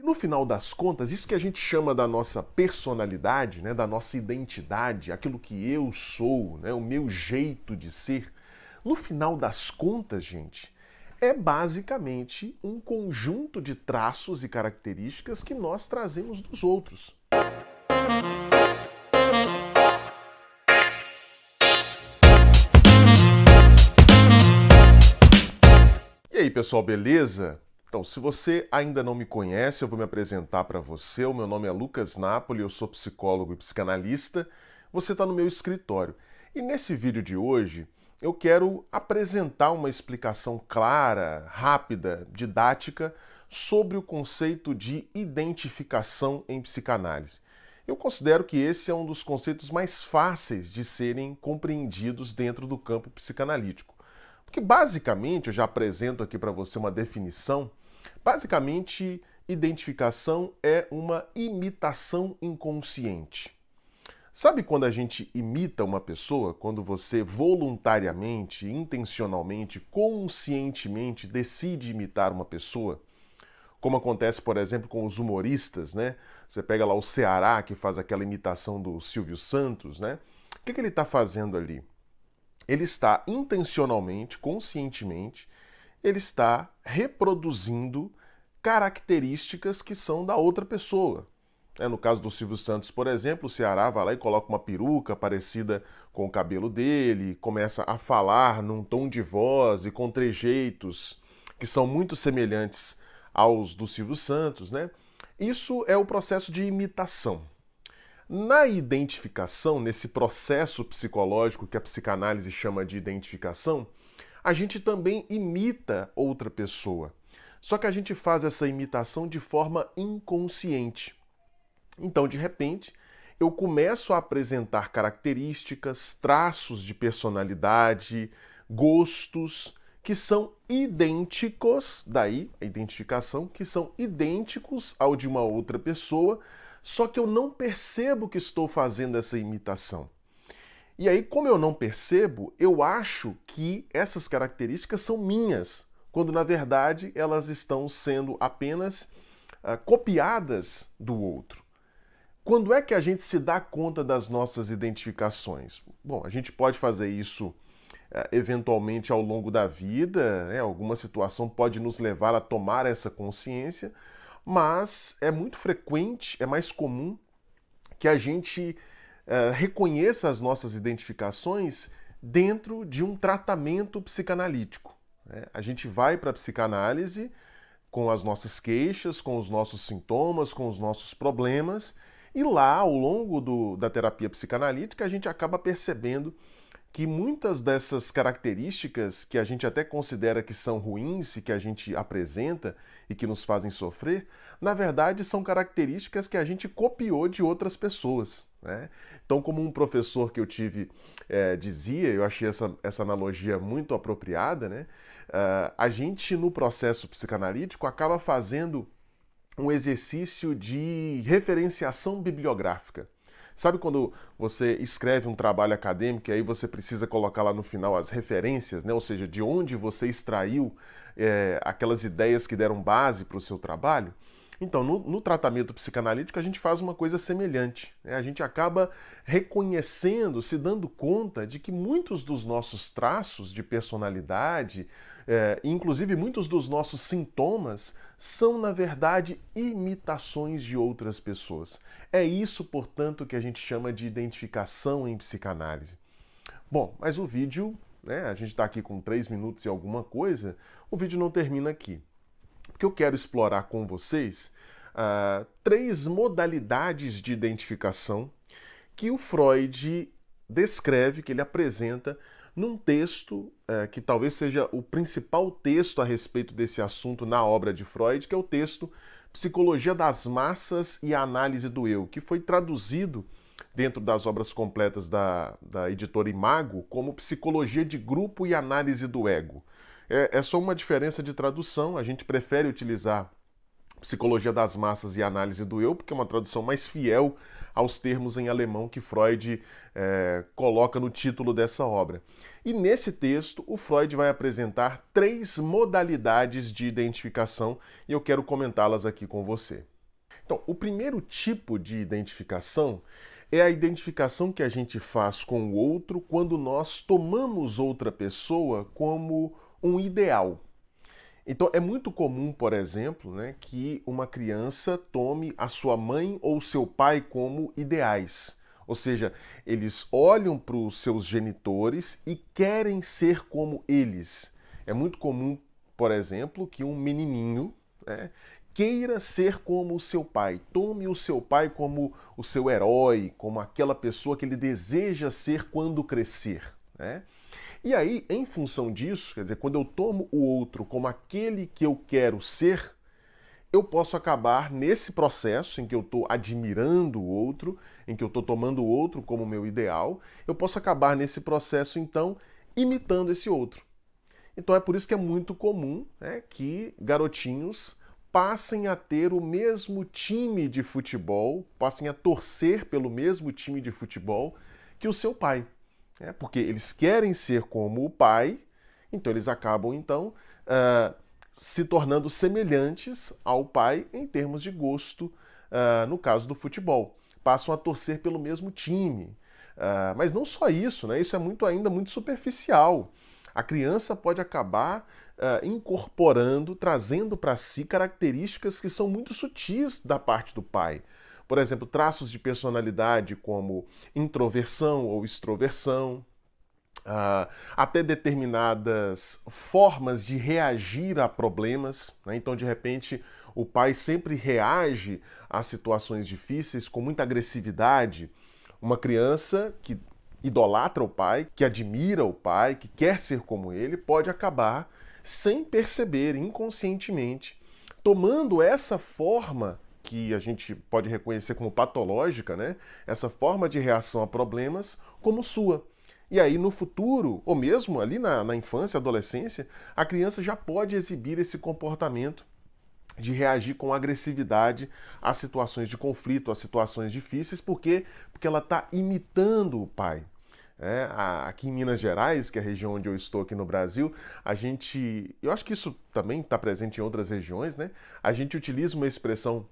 E no final das contas, isso que a gente chama da nossa personalidade, né, da nossa identidade, aquilo que eu sou, né, o meu jeito de ser, no final das contas, gente, é basicamente um conjunto de traços e características que nós trazemos dos outros. E aí, pessoal, beleza? Então, se você ainda não me conhece, eu vou me apresentar para você. O meu nome é Lucas Napoli, eu sou psicólogo e psicanalista. Você está no meu escritório. E nesse vídeo de hoje, eu quero apresentar uma explicação clara, rápida, didática sobre o conceito de identificação em psicanálise. Eu considero que esse é um dos conceitos mais fáceis de serem compreendidos dentro do campo psicanalítico. Porque basicamente eu já apresento aqui para você uma definição Basicamente, identificação é uma imitação inconsciente. Sabe quando a gente imita uma pessoa? Quando você voluntariamente, intencionalmente, conscientemente decide imitar uma pessoa? Como acontece, por exemplo, com os humoristas, né? Você pega lá o Ceará, que faz aquela imitação do Silvio Santos, né? O que, que ele está fazendo ali? Ele está intencionalmente, conscientemente, ele está reproduzindo características que são da outra pessoa. É, no caso do Silvio Santos, por exemplo, o Ceará vai lá e coloca uma peruca parecida com o cabelo dele, começa a falar num tom de voz e com trejeitos que são muito semelhantes aos do Silvio Santos, né? Isso é o processo de imitação. Na identificação, nesse processo psicológico que a psicanálise chama de identificação, a gente também imita outra pessoa. Só que a gente faz essa imitação de forma inconsciente. Então, de repente, eu começo a apresentar características, traços de personalidade, gostos que são idênticos, daí a identificação, que são idênticos ao de uma outra pessoa, só que eu não percebo que estou fazendo essa imitação. E aí, como eu não percebo, eu acho que essas características são minhas, quando na verdade elas estão sendo apenas uh, copiadas do outro. Quando é que a gente se dá conta das nossas identificações? Bom, a gente pode fazer isso eh, eventualmente ao longo da vida, né? alguma situação pode nos levar a tomar essa consciência, mas é muito frequente, é mais comum que a gente eh, reconheça as nossas identificações dentro de um tratamento psicanalítico. Né? A gente vai para a psicanálise com as nossas queixas, com os nossos sintomas, com os nossos problemas, e lá, ao longo do, da terapia psicanalítica, a gente acaba percebendo que muitas dessas características que a gente até considera que são ruins e que a gente apresenta e que nos fazem sofrer, na verdade são características que a gente copiou de outras pessoas. Né? Então, como um professor que eu tive é, dizia, eu achei essa, essa analogia muito apropriada, né? Uh, a gente no processo psicanalítico acaba fazendo um exercício de referenciação bibliográfica. Sabe quando você escreve um trabalho acadêmico e aí você precisa colocar lá no final as referências, né? ou seja, de onde você extraiu é, aquelas ideias que deram base para o seu trabalho? Então, no, no, tratamento psicanalítico, a gente faz uma coisa semelhante. Né? A gente acaba reconhecendo, se dando conta de que muitos dos nossos traços de personalidade, é, inclusive, muitos dos nossos sintomas são, na verdade, imitações de outras pessoas. É isso, portanto, que a gente chama de identificação em psicanálise. Bom, mas o vídeo, né, a gente está aqui com três minutos e alguma coisa, o vídeo não termina aqui. Porque eu quero explorar com vocês uh, três modalidades de identificação que o Freud descreve, que ele apresenta num texto é, que talvez seja o principal texto a respeito desse assunto na obra de Freud, que é o texto Psicologia das Massas e a Análise do Eu, que foi traduzido dentro das obras completas da, da editora Imago como Psicologia de Grupo e Análise do Ego. É, é só uma diferença de tradução, a gente prefere utilizar Psicologia das Massas e Análise do Eu, porque é uma tradução mais fiel aos termos em alemão que Freud é, coloca no título dessa obra. E nesse texto, o Freud vai apresentar três modalidades de identificação e eu quero comentá-las aqui com você. Então, o primeiro tipo de identificação é a identificação que a gente faz com o outro quando nós tomamos outra pessoa como um ideal. Então, é muito comum, por exemplo, né, que uma criança tome a sua mãe ou seu pai como ideais. Ou seja, eles olham para os seus genitores e querem ser como eles. É muito comum, por exemplo, que um menininho né, queira ser como o seu pai, tome o seu pai como o seu herói, como aquela pessoa que ele deseja ser quando crescer. Né? E aí, em função disso, quer dizer, quando eu tomo o outro como aquele que eu quero ser, eu posso acabar nesse processo em que eu estou admirando o outro, em que eu estou tomando o outro como meu ideal, eu posso acabar nesse processo, então, imitando esse outro. Então é por isso que é muito comum né, que garotinhos passem a ter o mesmo time de futebol, passem a torcer pelo mesmo time de futebol que o seu pai né? porque eles querem ser como o pai, então eles acabam então uh, se tornando semelhantes ao pai em termos de gosto, uh, no caso do futebol. Passam a torcer pelo mesmo time. Uh, mas não só isso, né? isso é muito ainda muito superficial. A criança pode acabar uh, incorporando, trazendo para si características que são muito sutis da parte do pai. Por exemplo, traços de personalidade como introversão ou extroversão, uh, até determinadas formas de reagir a problemas. Né? Então, de repente, o pai sempre reage a situações difíceis com muita agressividade. Uma criança que idolatra o pai, que admira o pai, que quer ser como ele, pode acabar sem perceber, inconscientemente, tomando essa forma que a gente pode reconhecer como patológica, né? Essa forma de reação a problemas como sua. E aí, no futuro, ou mesmo ali na, na infância, adolescência, a criança já pode exibir esse comportamento de reagir com agressividade a situações de conflito, a situações difíceis, porque porque ela está imitando o pai. É, aqui em Minas Gerais, que é a região onde eu estou aqui no Brasil, a gente, eu acho que isso também está presente em outras regiões, né? A gente utiliza uma expressão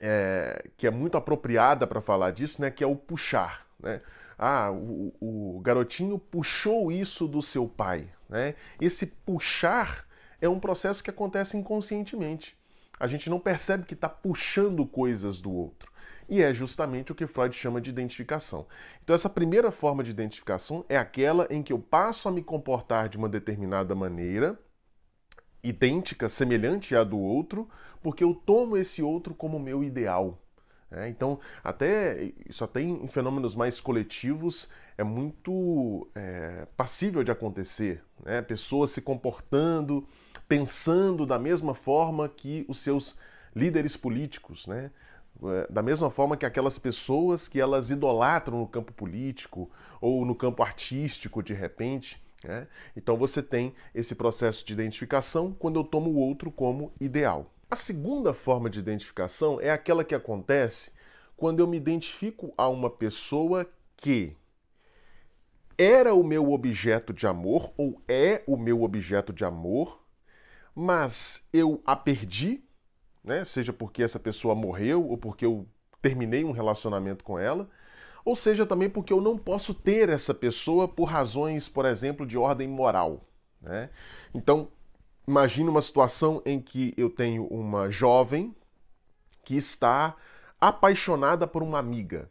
é, que é muito apropriada para falar disso, né, que é o puxar. Né? Ah, o, o, garotinho puxou isso do seu pai. Né? Esse puxar é um processo que acontece inconscientemente. A gente não percebe que está puxando coisas do outro. E é justamente o que Freud chama de identificação. Então, essa primeira forma de identificação é aquela em que eu passo a me comportar de uma determinada maneira idêntica, semelhante à do outro, porque eu tomo esse outro como meu ideal. É, então, até isso até em fenômenos mais coletivos é muito é, passível de acontecer. Né? Pessoas se comportando, pensando da mesma forma que os seus líderes políticos, né? É, da mesma forma que aquelas pessoas que elas idolatram no campo político ou no campo artístico, de repente. Né? Então você tem esse processo de identificação quando eu tomo o outro como ideal. A segunda forma de identificação é aquela que acontece quando eu me identifico a uma pessoa que era o meu objeto de amor ou é o meu objeto de amor, mas eu a perdi, né? seja porque essa pessoa morreu ou porque eu terminei um relacionamento com ela ou seja também porque eu não posso ter essa pessoa por razões, por exemplo, de ordem moral. Né? Então, imagine uma situação em que eu tenho uma jovem que está apaixonada por uma amiga.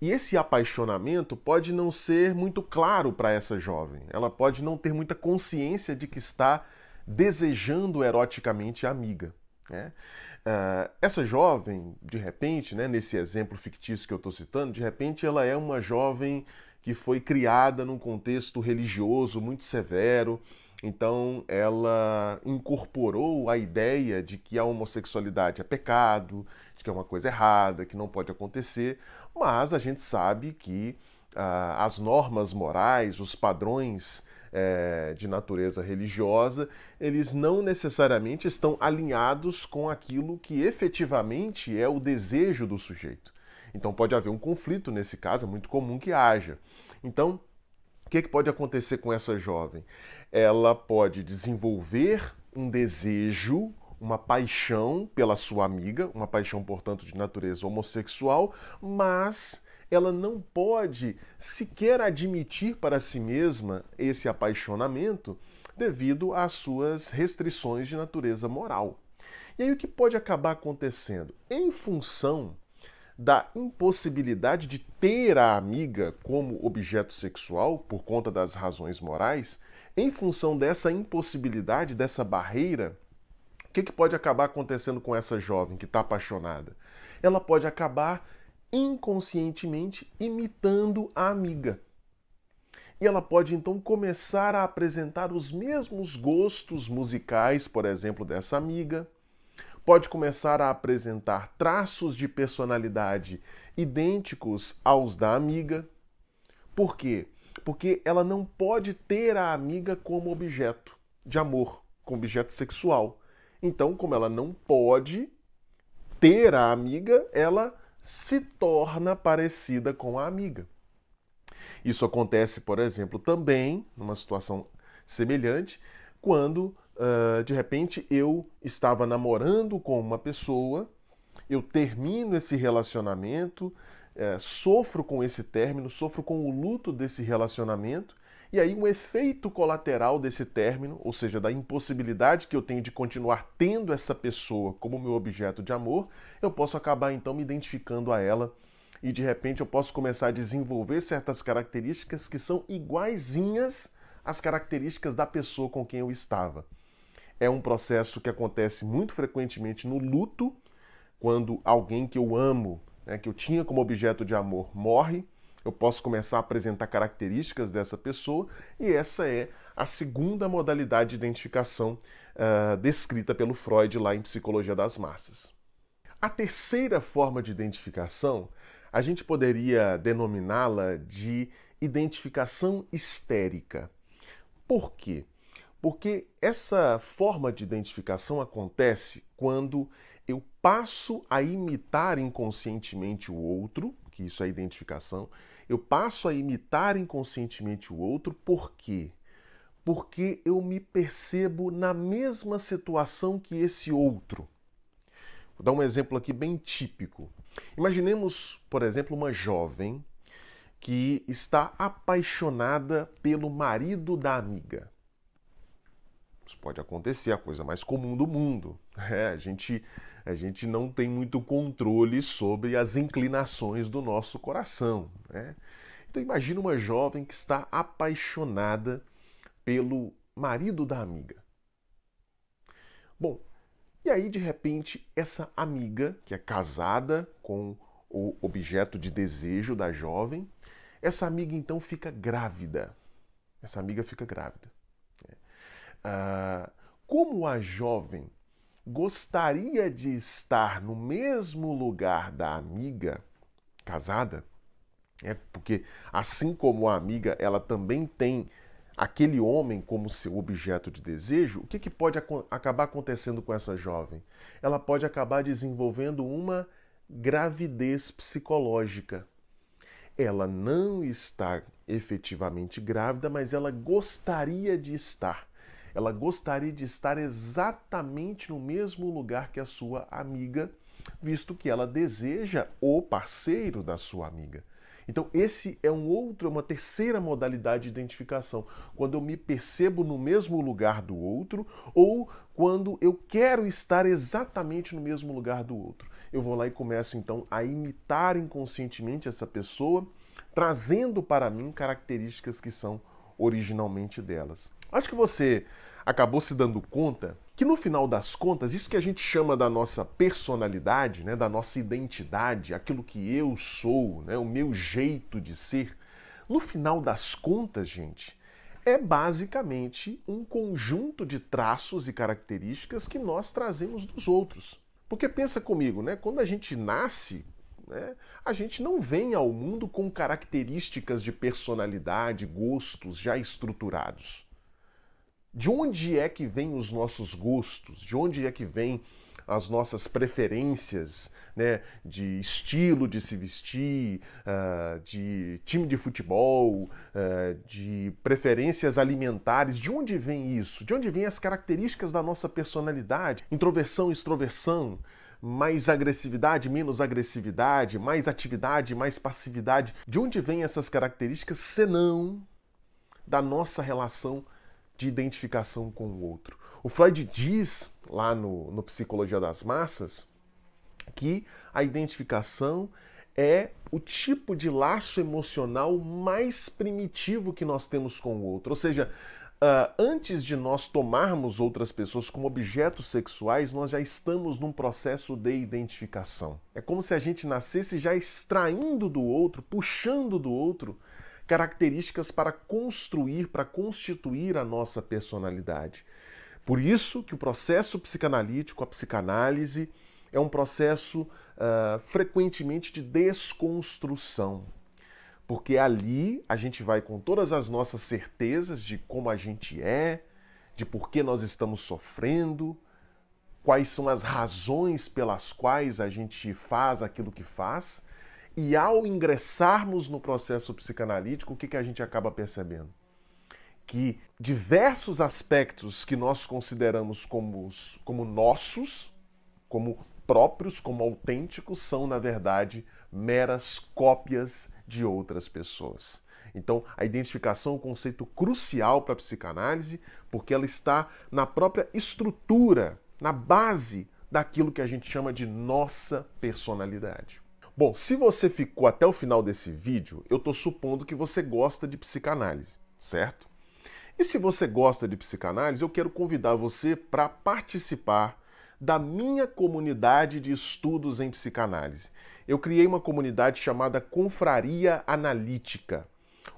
E esse apaixonamento pode não ser muito claro para essa jovem. Ela pode não ter muita consciência de que está desejando eroticamente a amiga. Né? Ah, essa jovem, de repente, né, nesse exemplo fictício que eu estou citando, de repente ela é uma jovem que foi criada num contexto religioso muito severo, então ela incorporou a ideia de que a homossexualidade é pecado, de que é uma coisa errada, que não pode acontecer, mas a gente sabe que uh, as normas morais, os padrões é, de natureza religiosa, eles não necessariamente estão alinhados com aquilo que efetivamente é o desejo do sujeito. Então pode haver um conflito nesse caso, é muito comum que haja. Então, o que, que pode acontecer com essa jovem? Ela pode desenvolver um desejo uma paixão pela sua amiga, uma paixão, portanto, de natureza homossexual, mas ela não pode sequer admitir para si mesma esse apaixonamento devido às suas restrições de natureza moral. E aí o que pode acabar acontecendo? Em função da impossibilidade de ter a amiga como objeto sexual por conta das razões morais, em função dessa impossibilidade, dessa barreira, o que, que pode acabar acontecendo com essa jovem que está apaixonada? Ela pode acabar inconscientemente imitando a amiga. E ela pode então começar a apresentar os mesmos gostos musicais, por exemplo, dessa amiga. Pode começar a apresentar traços de personalidade idênticos aos da amiga. Por quê? Porque ela não pode ter a amiga como objeto de amor, como objeto sexual. Então, como ela não pode ter a amiga, ela se torna parecida com a amiga. Isso acontece, por exemplo, também numa situação semelhante, quando uh, de repente eu estava namorando com uma pessoa, eu termino esse relacionamento, uh, sofro com esse término, sofro com o luto desse relacionamento e aí, um efeito colateral desse término, ou seja, da impossibilidade que eu tenho de continuar tendo essa pessoa como meu objeto de amor, eu posso acabar então me identificando a ela e de repente eu posso começar a desenvolver certas características que são iguaizinhas às características da pessoa com quem eu estava. É um processo que acontece muito frequentemente no luto, quando alguém que eu amo, né, que eu tinha como objeto de amor, morre eu posso começar a apresentar características dessa pessoa, e essa é a segunda modalidade de identificação uh, descrita pelo Freud lá em Psicologia das Massas. A terceira forma de identificação, a gente poderia denominá-la de identificação histérica. Por quê? Porque essa forma de identificação acontece quando eu passo a imitar inconscientemente o outro, que isso é identificação, eu passo a imitar inconscientemente o outro por quê? Porque eu me percebo na mesma situação que esse outro. Vou dar um exemplo aqui bem típico. Imaginemos, por exemplo, uma jovem que está apaixonada pelo marido da amiga. Isso pode acontecer, a coisa mais comum do mundo. É, a gente a gente não tem muito controle sobre as inclinações do nosso coração. Né? Então imagina uma jovem que está apaixonada pelo marido da amiga. Bom, e aí de repente essa amiga que é casada com o objeto de desejo da jovem, essa amiga então fica grávida. Essa amiga fica grávida. Né? Ah, como a jovem gostaria de estar no mesmo lugar da amiga casada, é porque assim como a amiga, ela também tem aquele homem como seu objeto de desejo, o que, que pode ac acabar acontecendo com essa jovem? Ela pode acabar desenvolvendo uma gravidez psicológica. Ela não está efetivamente grávida, mas ela gostaria de estar. Ela gostaria de estar exatamente no mesmo lugar que a sua amiga, visto que ela deseja o parceiro da sua amiga. Então, esse é um outro, é uma terceira modalidade de identificação, quando eu me percebo no mesmo lugar do outro ou quando eu quero estar exatamente no mesmo lugar do outro. Eu vou lá e começo então a imitar inconscientemente essa pessoa, trazendo para mim características que são originalmente delas. Acho que você acabou se dando conta que no final das contas, isso que a gente chama da nossa personalidade, né, da nossa identidade, aquilo que eu sou, né, o meu jeito de ser, no final das contas, gente, é basicamente um conjunto de traços e características que nós trazemos dos outros. Porque pensa comigo, né, quando a gente nasce, né, a gente não vem ao mundo com características de personalidade, gostos já estruturados de onde é que vêm os nossos gostos, de onde é que vêm as nossas preferências né, de estilo de se vestir, uh, de time de futebol, uh, de preferências alimentares. De onde vem isso? De onde vêm as características da nossa personalidade? Introversão, extroversão, mais agressividade, menos agressividade, mais atividade, mais passividade. De onde vêm essas características, senão da nossa relação de identificação com o outro. O Freud diz, lá no, no Psicologia das Massas, que a identificação é o tipo de laço emocional mais primitivo que nós temos com o outro. Ou seja, Uh, antes de nós tomarmos outras pessoas como objetos sexuais, nós já estamos num processo de identificação. É como se a gente nascesse já extraindo do outro, puxando do outro características para construir, para constituir a nossa personalidade. Por isso que o processo psicanalítico, a psicanálise, é um processo uh, frequentemente de desconstrução. Porque ali a gente vai com todas as nossas certezas de como a gente é, de por que nós estamos sofrendo, quais são as razões pelas quais a gente faz aquilo que faz, e ao ingressarmos no processo psicanalítico, o que, que a gente acaba percebendo? Que diversos aspectos que nós consideramos como, como nossos, como próprios, como autênticos, são, na verdade, meras cópias de outras pessoas. Então, a identificação é um conceito crucial para a psicanálise, porque ela está na própria estrutura, na base daquilo que a gente chama de nossa personalidade. Bom, se você ficou até o final desse vídeo, eu estou supondo que você gosta de psicanálise, certo? E se você gosta de psicanálise, eu quero convidar você para participar da minha comunidade de estudos em psicanálise. Eu criei uma comunidade chamada Confraria Analítica,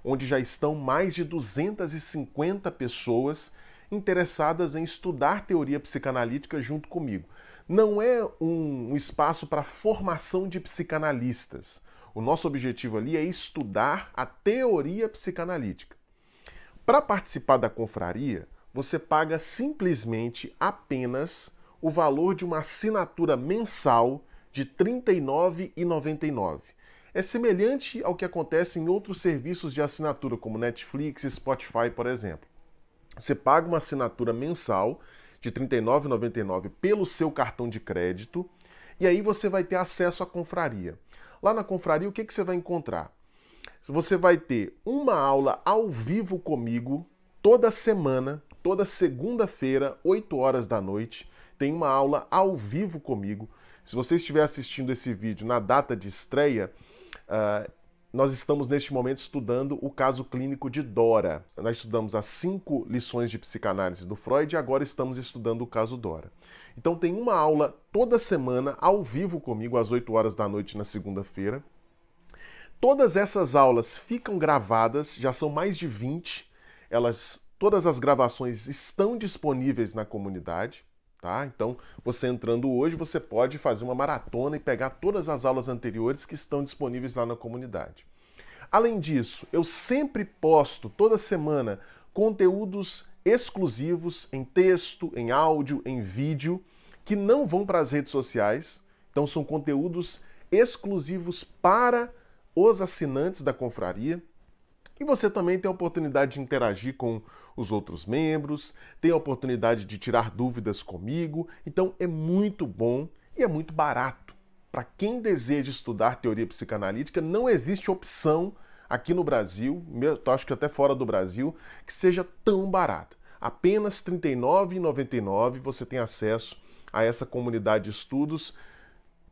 onde já estão mais de 250 pessoas interessadas em estudar teoria psicanalítica junto comigo não é um, um espaço para formação de psicanalistas. O nosso objetivo ali é estudar a teoria psicanalítica. Para participar da confraria, você paga simplesmente apenas o valor de uma assinatura mensal de R$ 39,99. É semelhante ao que acontece em outros serviços de assinatura, como Netflix e Spotify, por exemplo. Você paga uma assinatura mensal de R$ 39,99 pelo seu cartão de crédito. E aí você vai ter acesso à confraria. Lá na confraria, o que, que você vai encontrar? Você vai ter uma aula ao vivo comigo toda semana, toda segunda-feira, 8 horas da noite. Tem uma aula ao vivo comigo. Se você estiver assistindo esse vídeo na data de estreia, ah, nós estamos neste momento estudando o caso clínico de Dora. Nós estudamos as cinco lições de psicanálise do Freud e agora estamos estudando o caso Dora. Então tem uma aula toda semana ao vivo comigo às 8 horas da noite na segunda-feira. Todas essas aulas ficam gravadas, já são mais de 20. Elas todas as gravações estão disponíveis na comunidade. Tá? Então, você entrando hoje, você pode fazer uma maratona e pegar todas as aulas anteriores que estão disponíveis lá na comunidade. Além disso, eu sempre posto toda semana conteúdos exclusivos em texto, em áudio, em vídeo, que não vão para as redes sociais. Então são conteúdos exclusivos para os assinantes da confraria. E você também tem a oportunidade de interagir com os outros membros, tem a oportunidade de tirar dúvidas comigo. Então é muito bom e é muito barato. Para quem deseja estudar teoria psicanalítica, não existe opção aqui no Brasil, acho que até fora do Brasil, que seja tão barata. Apenas R$ 39,99 você tem acesso a essa comunidade de estudos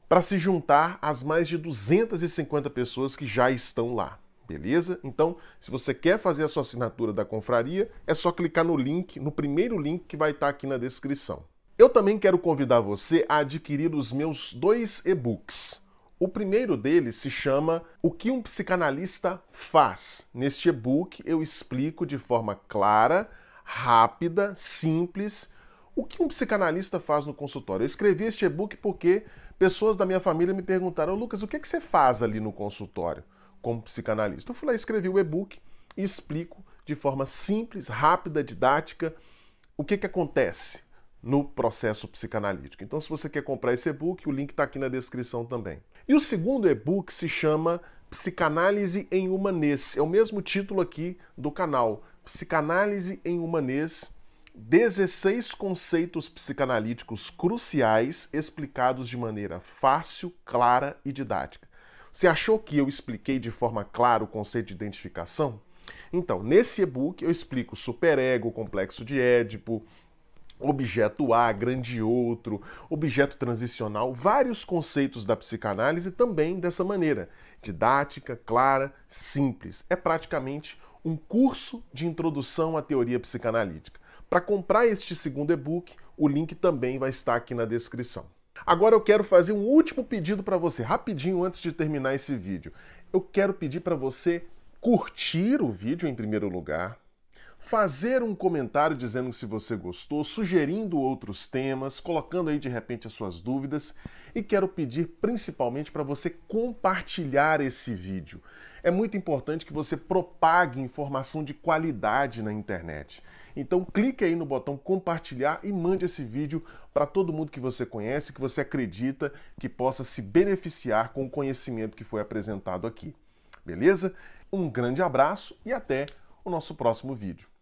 para se juntar às mais de 250 pessoas que já estão lá. Beleza? Então, se você quer fazer a sua assinatura da confraria, é só clicar no link, no primeiro link que vai estar aqui na descrição. Eu também quero convidar você a adquirir os meus dois e-books. O primeiro deles se chama O que um psicanalista faz. Neste e-book eu explico de forma clara, rápida, simples o que um psicanalista faz no consultório. Eu escrevi este e-book porque pessoas da minha família me perguntaram: Lucas, o que, é que você faz ali no consultório como psicanalista? Eu fui lá, escrevi o e-book e explico de forma simples, rápida, didática o que, é que acontece no processo psicanalítico. Então, se você quer comprar esse e-book, o link está aqui na descrição também. E o segundo e-book se chama Psicanálise em Humanês. É o mesmo título aqui do canal. Psicanálise em Humanês. 16 conceitos psicanalíticos cruciais explicados de maneira fácil, clara e didática. Você achou que eu expliquei de forma clara o conceito de identificação? Então, nesse e-book eu explico superego, complexo de Édipo, objeto A, grande outro, objeto transicional, vários conceitos da psicanálise também dessa maneira, didática, clara, simples. É praticamente um curso de introdução à teoria psicanalítica. Para comprar este segundo e-book, o link também vai estar aqui na descrição. Agora eu quero fazer um último pedido para você, rapidinho antes de terminar esse vídeo. Eu quero pedir para você curtir o vídeo em primeiro lugar, fazer um comentário dizendo se você gostou, sugerindo outros temas, colocando aí de repente as suas dúvidas e quero pedir principalmente para você compartilhar esse vídeo. É muito importante que você propague informação de qualidade na internet. Então clique aí no botão compartilhar e mande esse vídeo para todo mundo que você conhece, que você acredita que possa se beneficiar com o conhecimento que foi apresentado aqui. Beleza? Um grande abraço e até o nosso próximo vídeo.